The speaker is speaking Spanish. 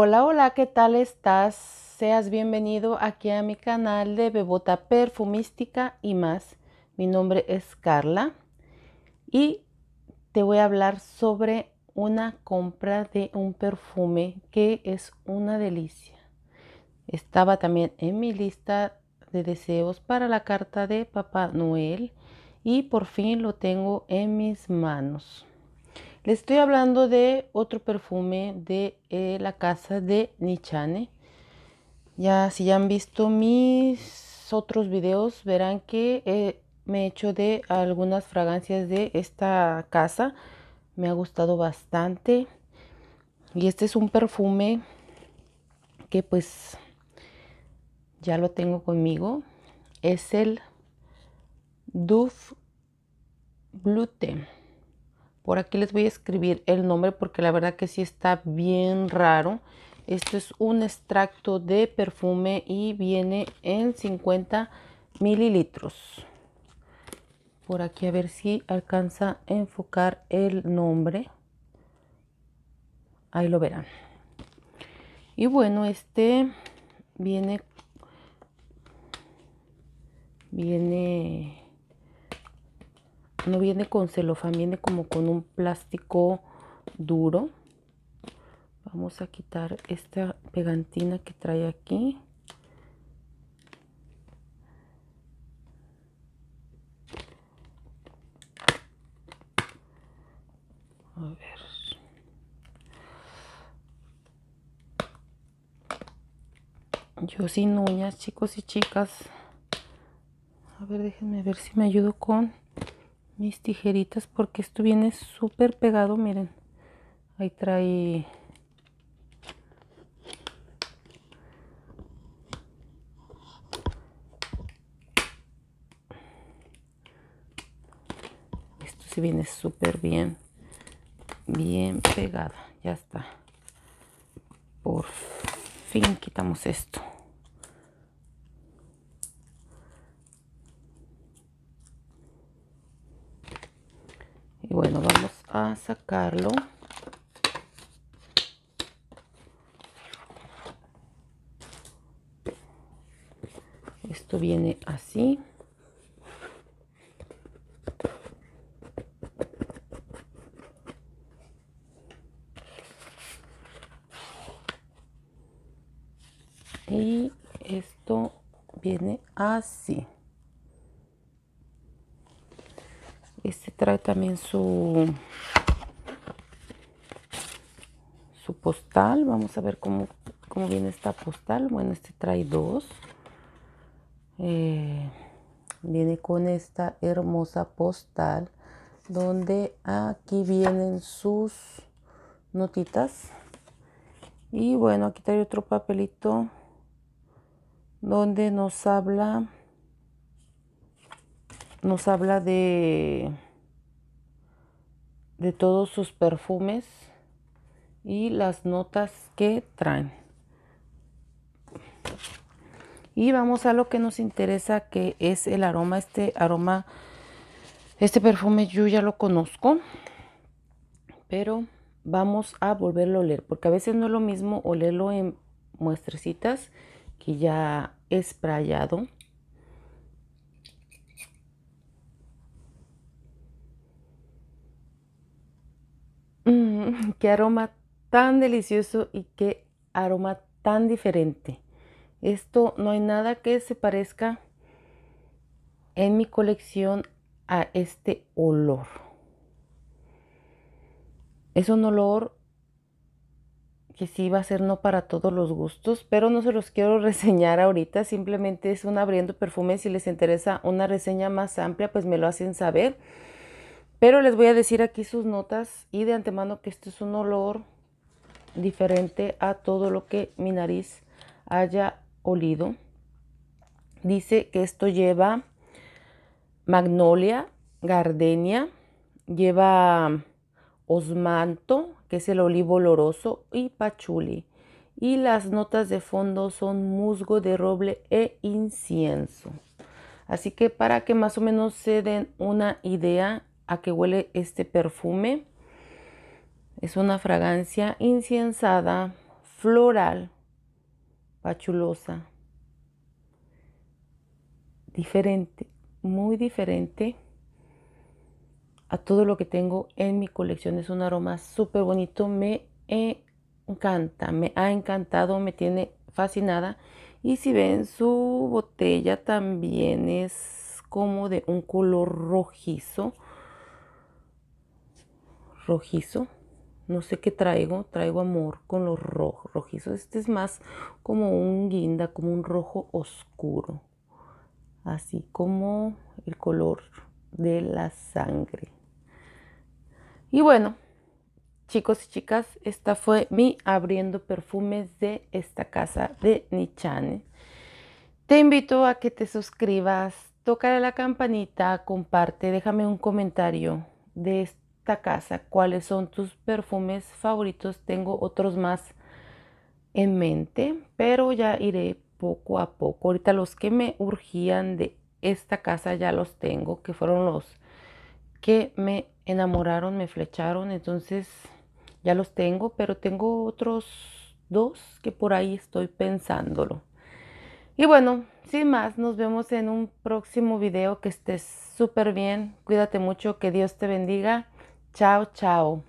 Hola, hola, ¿qué tal estás? Seas bienvenido aquí a mi canal de Bebota Perfumística y más. Mi nombre es Carla y te voy a hablar sobre una compra de un perfume que es una delicia. Estaba también en mi lista de deseos para la carta de Papá Noel y por fin lo tengo en mis manos. Les estoy hablando de otro perfume de eh, la casa de Nichane. Ya si ya han visto mis otros videos verán que eh, me he hecho de algunas fragancias de esta casa. Me ha gustado bastante. Y este es un perfume que pues ya lo tengo conmigo. Es el Duff Blute por aquí les voy a escribir el nombre porque la verdad que sí está bien raro. Esto es un extracto de perfume y viene en 50 mililitros. Por aquí a ver si alcanza a enfocar el nombre. Ahí lo verán. Y bueno, este viene viene no viene con celofán, viene como con un plástico duro. Vamos a quitar esta pegantina que trae aquí. A ver. Yo sin uñas, chicos y chicas. A ver, déjenme ver si me ayudo con mis tijeritas porque esto viene súper pegado, miren. Ahí trae... Esto si viene súper bien, bien pegado. Ya está. Por fin quitamos esto. sacarlo. Esto viene así. Y esto viene así. Este trae también su postal. Vamos a ver cómo, viene esta postal. Bueno, este trae dos. Eh, viene con esta hermosa postal donde aquí vienen sus notitas. Y bueno, aquí trae otro papelito donde nos habla nos habla de de todos sus perfumes y las notas que traen. Y vamos a lo que nos interesa que es el aroma. Este aroma, este perfume yo ya lo conozco, pero vamos a volverlo a oler porque a veces no es lo mismo olerlo en muestrecitas que ya es mm, qué aroma tan delicioso y qué aroma tan diferente. Esto no hay nada que se parezca en mi colección a este olor. Es un olor que sí va a ser no para todos los gustos, pero no se los quiero reseñar ahorita, simplemente es un abriendo perfume. si les interesa una reseña más amplia, pues me lo hacen saber. Pero les voy a decir aquí sus notas y de antemano que esto es un olor diferente a todo lo que mi nariz haya olido. Dice que esto lleva magnolia, gardenia, lleva osmanto, que es el olivo oloroso, y pachuli. Y las notas de fondo son musgo de roble e incienso. Así que para que más o menos se den una idea a qué huele este perfume, es una fragancia inciensada, floral, pachulosa, diferente, muy diferente a todo lo que tengo en mi colección. Es un aroma súper bonito, me encanta, me ha encantado, me tiene fascinada. Y si ven su botella también es como de un color rojizo, rojizo. No sé qué traigo, traigo amor con los rojos, rojizos. Este es más como un guinda, como un rojo oscuro. Así como el color de la sangre. Y bueno, chicos y chicas, esta fue mi abriendo perfumes de esta casa de Nichane. Te invito a que te suscribas, toca la campanita, comparte, déjame un comentario de esto casa, cuáles son tus perfumes favoritos. Tengo otros más en mente, pero ya iré poco a poco. Ahorita los que me urgían de esta casa ya los tengo, que fueron los que me enamoraron, me flecharon, entonces ya los tengo, pero tengo otros dos que por ahí estoy pensándolo. Y bueno, sin más, nos vemos en un próximo video, que estés súper bien, cuídate mucho, que Dios te bendiga Chao, chao.